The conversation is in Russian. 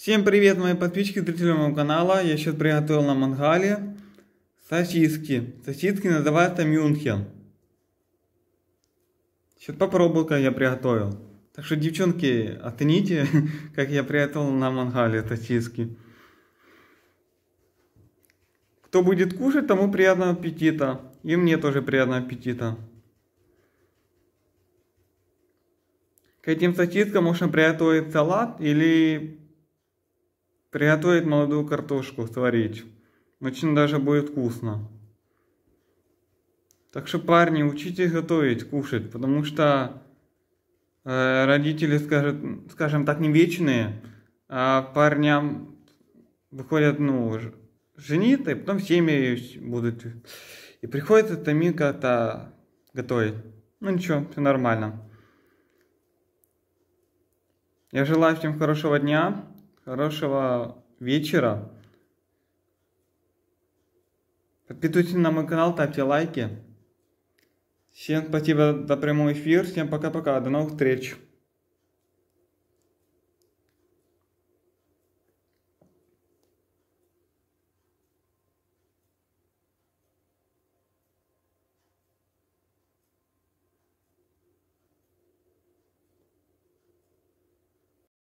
Всем привет, мои подписчики, зрители моего канала. Я сейчас приготовил на мангале сосиски. Сосиски называются Мюнхен. Сейчас попробовал, как я приготовил. Так что, девчонки, оцените, как я приготовил на мангале сосиски. Кто будет кушать, тому приятного аппетита. И мне тоже приятного аппетита. К этим сосискам можно приготовить салат или Приготовить молодую картошку, сварить. Очень даже будет вкусно. Так что, парни, учитесь готовить, кушать, потому что э, родители, скажут, скажем так, не вечные, а парням выходят, ну, жениты, и потом семьи будут. И приходит приходится Томика то готовить. Ну ничего, все нормально. Я желаю всем хорошего дня хорошего вечера. Подписывайтесь на мой канал, ставьте лайки. Всем спасибо за прямой эфир. Всем пока-пока. До новых встреч.